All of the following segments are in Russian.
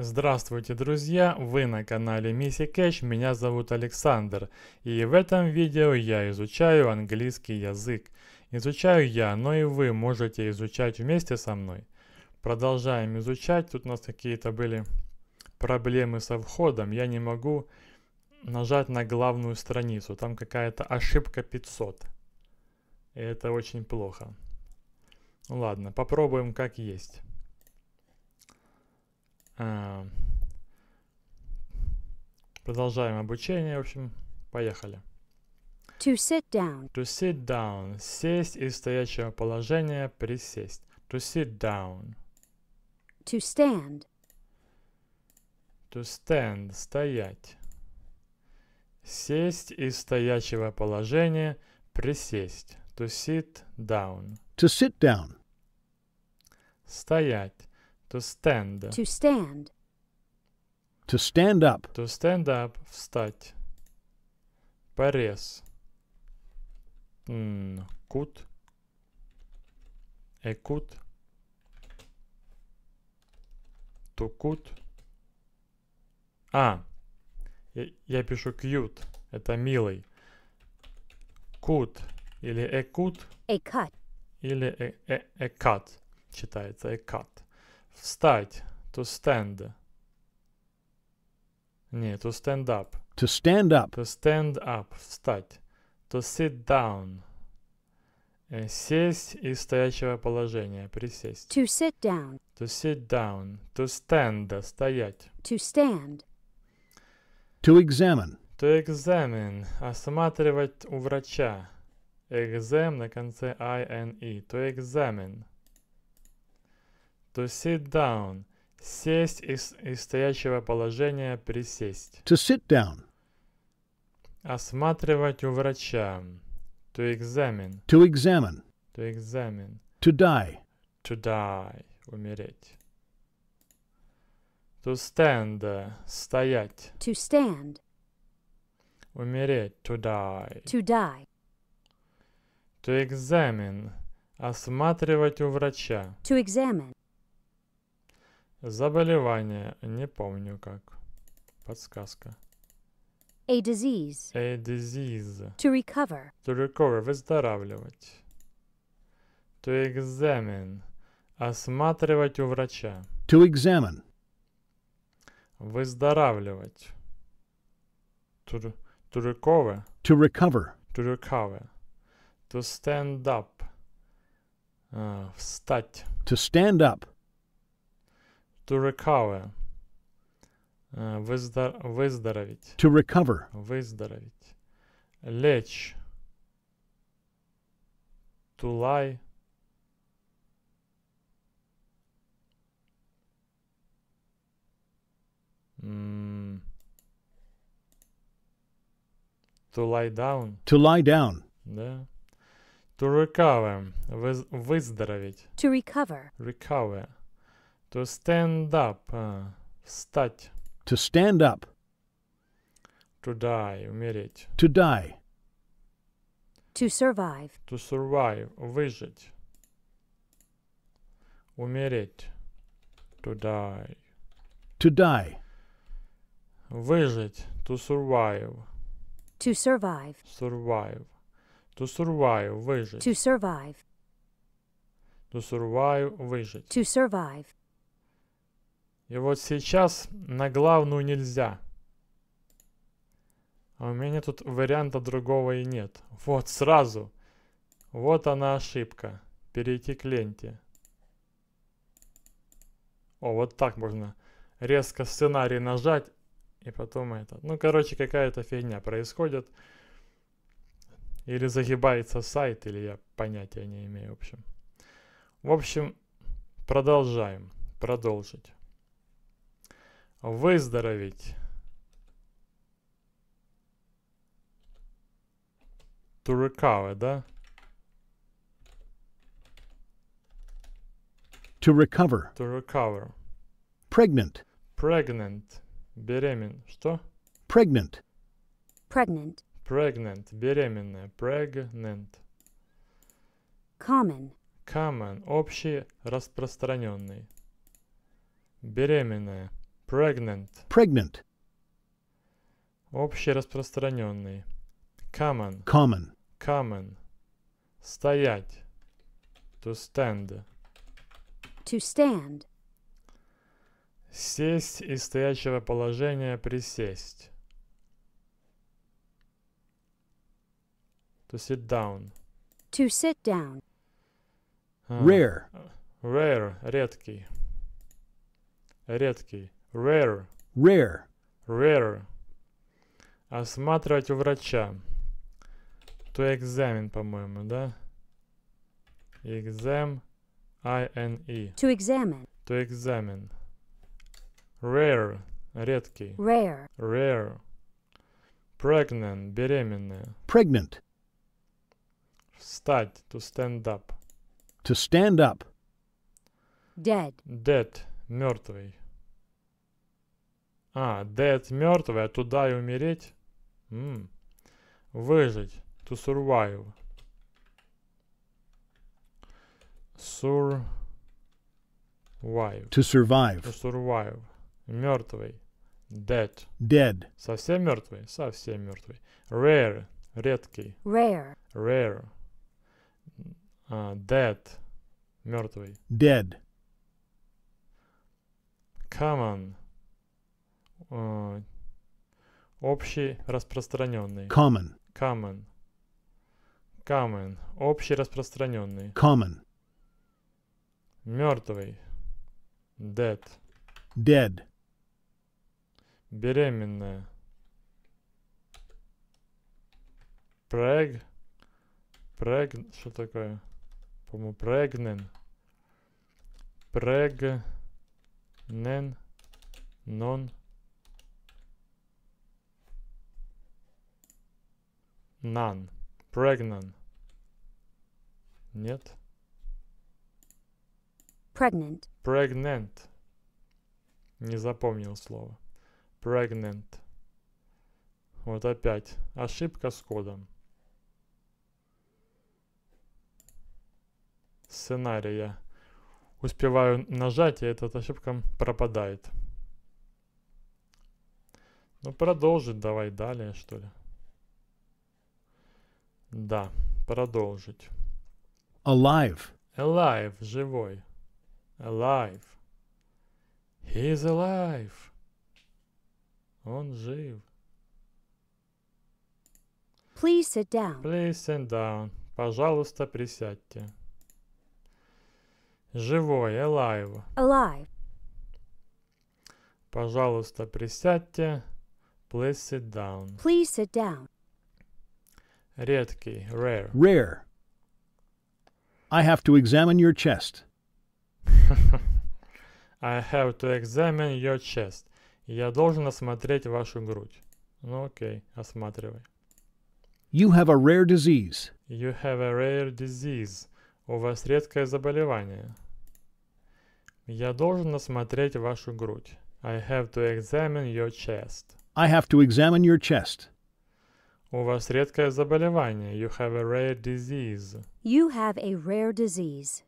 Здравствуйте, друзья! Вы на канале Мисси Кэш, меня зовут Александр, и в этом видео я изучаю английский язык. Изучаю я, но и вы можете изучать вместе со мной. Продолжаем изучать, тут у нас какие-то были проблемы со входом, я не могу нажать на главную страницу, там какая-то ошибка 500. И это очень плохо. Ладно, попробуем как есть. Эм, продолжаем обучение, в общем, поехали. To sit down. To sit down. Сесть из стоячего положения, присесть. To sit down. To stand. To stand. Стоять. Сесть из стоячего положения, присесть. To sit down. To sit down. Стоять. To stand. To stand. To stand up. To stand up. Встать. Порез. М кут. Экут. Тукут. А. Я, пишу cute. Это милый. Кут. Или экут. Экат. Или э, э, экат. Читается экат. Встать. To stand. Не, to stand up. To stand up. To stand up. Встать. To sit down. Сесть из стоящего положения. Присесть. To sit down. To sit down. To stand. Стоять. To stand. To examine. To examine. Осматривать у врача. Exam на конце I-N-E. To examine. To sit down. Сесть из, из стоящего положения, присесть. To sit down. Осматривать у врача. To examine. To examine. To examine. To die. To die. Умереть. To stand. Стоять. To stand. Умереть. To die. To die. To examine. Осматривать у врача. To examine. Заболевание. Не помню как. Подсказка. A disease. A disease. To recover. To recover. Выздоравливать. To examine. Осматривать у врача. To examine. Выздоравливать. To, to recover. To recover. To recover. To stand up. Uh, встать. To stand up. To recover. Выздор... Выздороветь. To recover. Выздороветь. Лечь. To lie. To lie down. To lie down. Да. To recover. Выз... Выздороветь. To recover. Recover. To stand up. А, э, встать. To stand up. To die. Умереть. To die. To survive. To survive. Выжить. Умереть. To die. To die. Выжить. To survive. To survive. Survive. To survive. Выжить. To survive. To survive. Выжить. To survive. И вот сейчас на главную нельзя. А у меня тут варианта другого и нет. Вот сразу. Вот она ошибка. Перейти к ленте. О, вот так можно резко сценарий нажать и потом это. Ну, короче, какая-то фигня происходит. Или загибается сайт, или я понятия не имею, в общем. В общем, продолжаем. Продолжить. Выздороветь. To recover, да? To recover. To recover. Pregnant. Pregnant. Беремен. Что? Pregnant. Pregnant. Pregnant. Беременная. Pregnant. Common. Common. Общий, распространенный. Беременная. Pregnant. Pregnant. Общераспространенный. Common. Common. Common. Стоять. To stand. To stand. Сесть из стоячего положения присесть. To sit down. To sit down. А, rare. Rare. Редкий. Редкий. Rare. Rare. Rare. Осматривать у врача. То экзамен, по-моему, да? Exam. I-N-E. To examine. To examine. Rare. Редкий. Rare. Rare. Pregnant. Беременная. Pregnant. Встать. To stand up. To stand up. Dead. Dead. Мертвый. А, dead мертвая, туда и умереть. М -м. Выжить. To survive. Survive. To survive. To survive. Мертвый. Dead. Dead. Совсем мертвый? Совсем мертвый. Rare. Редкий. Rare. Rare. Uh, dead. Мертвый. Dead. Common. Э, общий распространенный. Common. Common. Common. Общий распространенный. Common. Мертвый. Dead. Dead. Беременная. preg preg Что такое? По-моему, прегнен. Прегнен. Нон. None. Pregnant. Нет. Pregnant. Pregnant. Не запомнил слово. Pregnant. Вот опять. Ошибка с кодом. Сценария. Успеваю нажать, и эта ошибка пропадает. Ну продолжить давай далее, что ли. Да, продолжить. Alive. Alive, живой. Alive. He is alive. Он жив. Please sit down. Please sit down. Пожалуйста, присядьте. Живой, alive. Alive. Пожалуйста, присядьте. Please sit down. Please sit down. Редкий, rare. Rare. I have to examine your chest. I have to examine your chest. Я должен осмотреть вашу грудь. Ну окей, осматривай. You have a rare disease. You have a rare disease. У вас редкое заболевание. Я должен осмотреть вашу грудь. I have to examine your chest. I have to examine your chest. У вас редкое заболевание. You have a rare disease. You have a rare disease.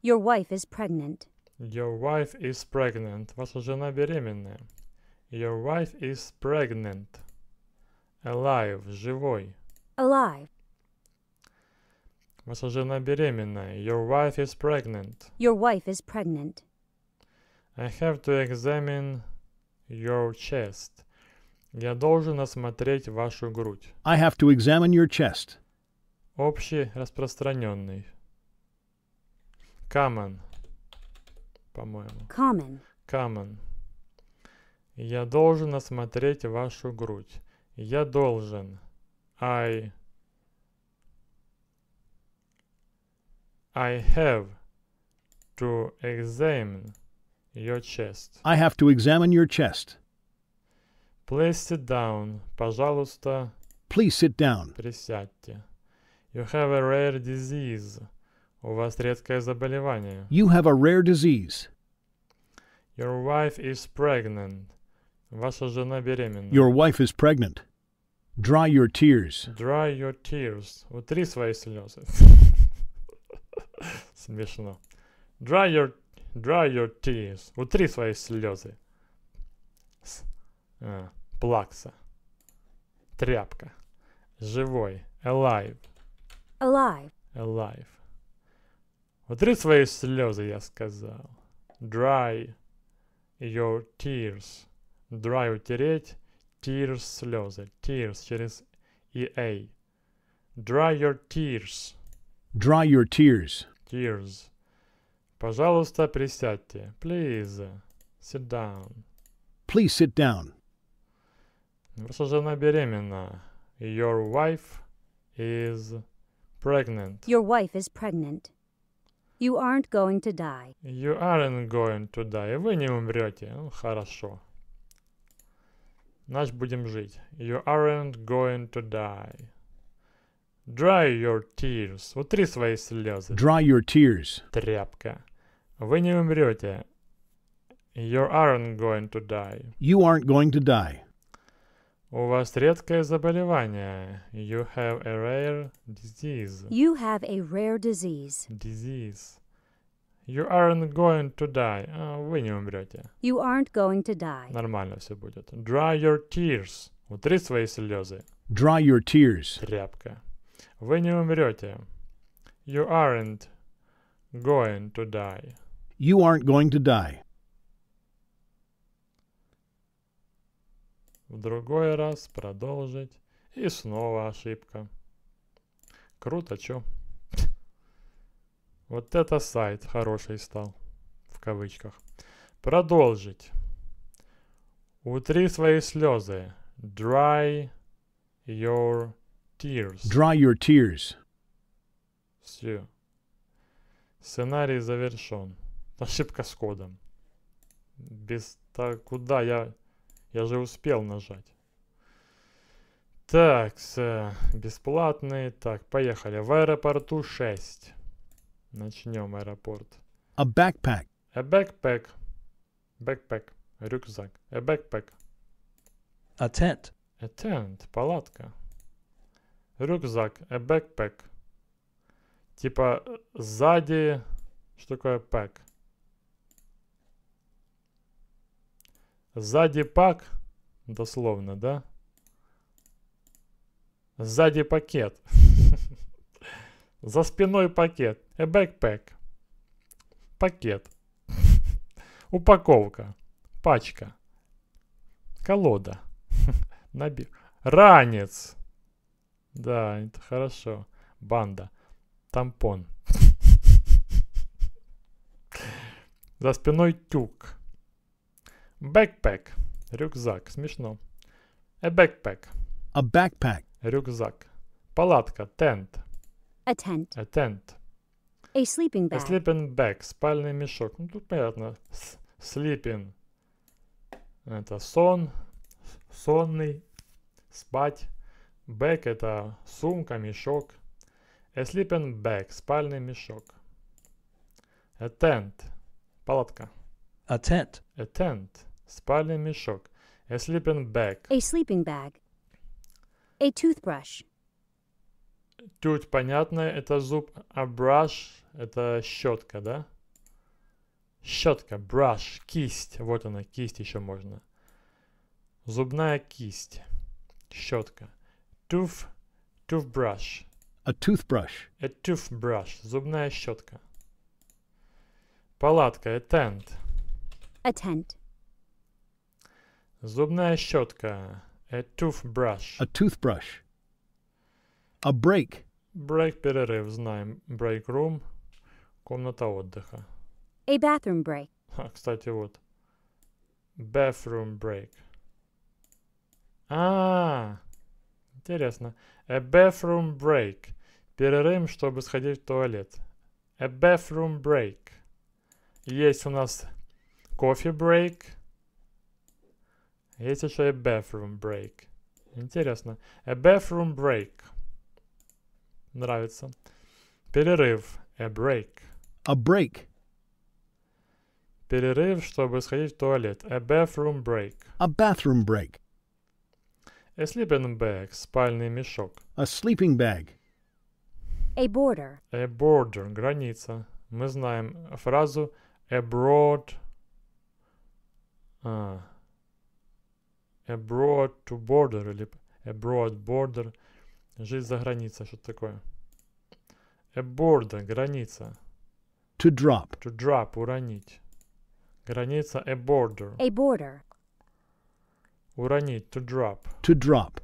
Your wife is pregnant. Your wife is pregnant. Ваша жена беременная. Your wife is pregnant. Alive. Живой. Alive. Ваша жена беременная. Your wife is pregnant. Your wife is pregnant. I have to examine your chest. Я должен осмотреть вашу грудь. I have to examine your chest. Общий распространенный. Common, по-моему. Common. Common. Я должен осмотреть вашу грудь. Я должен. I... I have to examine your chest. I have to examine your chest. Please sit down. Пожалуйста. Please sit down. Присядьте. You have a rare disease. У вас редкое заболевание. You have a rare disease. Your wife is pregnant. Ваша жена беременна. Your wife is pregnant. Dry your tears. Dry your tears. Утри свои слезы. Смешно. Dry your, dry your tears. Утри свои слезы. С, а. Плакса. Тряпка. Живой. Alive. Alive. Alive. Утри свои слезы, я сказал. Dry your tears. Dry утереть. Tears слезы. Tears через EA. Dry your tears. Dry your tears. Tears. Пожалуйста, присядьте. Please sit down. Please sit down. Ваша жена беременна. Your wife is pregnant. Your wife is pregnant. You aren't going to die. You aren't going to die. Вы не умрете. Ну, хорошо. Наш будем жить. You aren't going to die. Dry your tears. Утри свои слезы. Dry your tears. Тряпка. Вы не умрете. You aren't going to die. You aren't going to die. У вас редкое заболевание. You have a rare disease. You have a rare disease. Disease. You aren't going to die. Вы не умрете. You aren't going to die. Нормально все будет. Dry your tears. Утри свои слезы. Dry your tears. Тряпка. Вы не умрете. You aren't going to die. You aren't going to die. В другой раз продолжить. И снова ошибка. Круто, чё? Вот это сайт хороший стал. В кавычках. Продолжить. Утри свои слезы. Dry your tears. Dry your tears. Все. Сценарий завершен. Ошибка с кодом. Без... Так, куда я... Я же успел нажать. Так, бесплатные. Так, поехали. В аэропорту 6. Начнем аэропорт. A backpack. A backpack. Backpack. Рюкзак. A backpack. A tent. A tent. Палатка. Рюкзак. A backpack. Типа э, сзади... Что такое pack? Сзади пак, дословно, да? Сзади пакет. За спиной пакет. A э, backpack. Пакет. Упаковка. Пачка. Колода. Наби... Ранец. Да, это хорошо. Банда. Тампон. За спиной тюк. Backpack. Рюкзак. Смешно. A backpack. A backpack. Рюкзак. Палатка. Tent. A tent. A tent. A sleeping bag. A sleeping bag. Спальный мешок. Ну, тут понятно. S sleeping. Это сон. Сонный. Спать. Bag это сумка, мешок. A sleeping bag. Спальный мешок. A tent. Палатка. A tent. A tent. Спальный мешок. A sleeping bag. A sleeping bag. A toothbrush. Тут понятно, это зуб, а brush это щетка, да? Щетка, brush, кисть. Вот она, кисть еще можно. Зубная кисть. Щетка. Tooth, toothbrush. A toothbrush. A toothbrush. Зубная щетка. Палатка, a tent. A tent. Зубная щетка. A toothbrush. A toothbrush. A break. Break – перерыв, знаем. Break room – комната отдыха. A bathroom break. А, кстати, вот. Bathroom break. А, интересно. A bathroom break. Перерыв, чтобы сходить в туалет. A bathroom break. Есть у нас coffee break – есть еще и bathroom break. Интересно. A bathroom break. Нравится. Перерыв. A break. A break. Перерыв, чтобы сходить в туалет. A bathroom break. A bathroom break. A sleeping bag. Спальный мешок. A sleeping bag. A border. A border. Граница. Мы знаем фразу abroad. А, Abroad to border или abroad border. Жить за границей, что такое. A border, граница. To drop. To drop, уронить. Граница a border. A border. Уронить, to drop. To drop.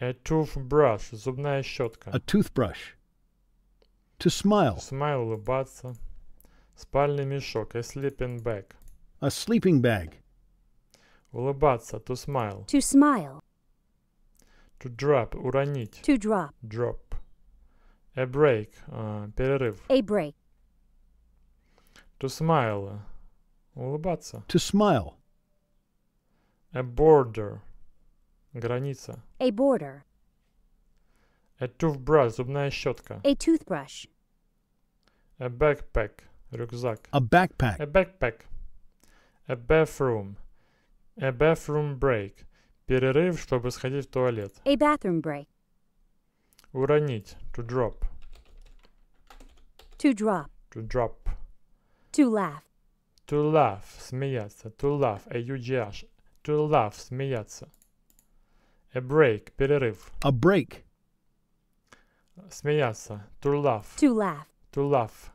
A toothbrush, зубная щетка. A toothbrush. To smile. To smile, улыбаться. Спальный мешок, a sleeping bag. A sleeping bag. Улыбаться, to smile. To smile. To drop, уронить. To drop. Drop. A break, uh, перерыв. A break. To smile, улыбаться. To smile. A border, граница. A border. A toothbrush, зубная щетка. A toothbrush. A backpack, рюкзак. A backpack. A backpack. A bathroom, A bathroom break. Перерыв, чтобы сходить в туалет. A bathroom break. Уронить. To drop. To drop. To drop. To laugh. To laugh. Смеяться. To laugh. a u To laugh. Смеяться. A break. Перерыв. A break. Смеяться. To laugh. To laugh. To laugh.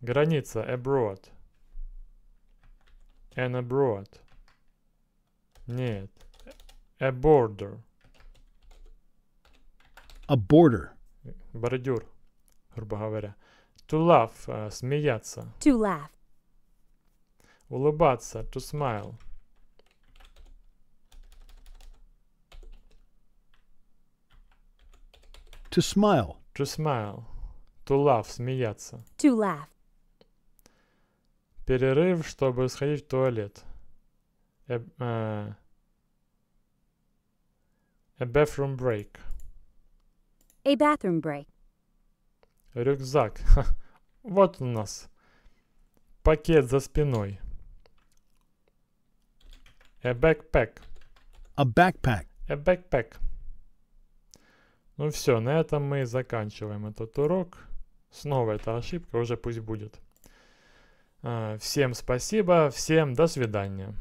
Граница. Abroad. And abroad. Нет. A border. A border. Бордюр, грубо говоря. To laugh, э, смеяться. To laugh. Улыбаться, to smile. To smile. To smile. To laugh, смеяться. To laugh. Перерыв, чтобы сходить в туалет a, uh, a bathroom break. A bathroom break. Рюкзак. вот у нас. Пакет за спиной. A э, backpack. A backpack. A э, backpack. Ну все, на этом мы заканчиваем этот урок. Снова эта ошибка, уже пусть будет. Э, всем спасибо, всем до свидания.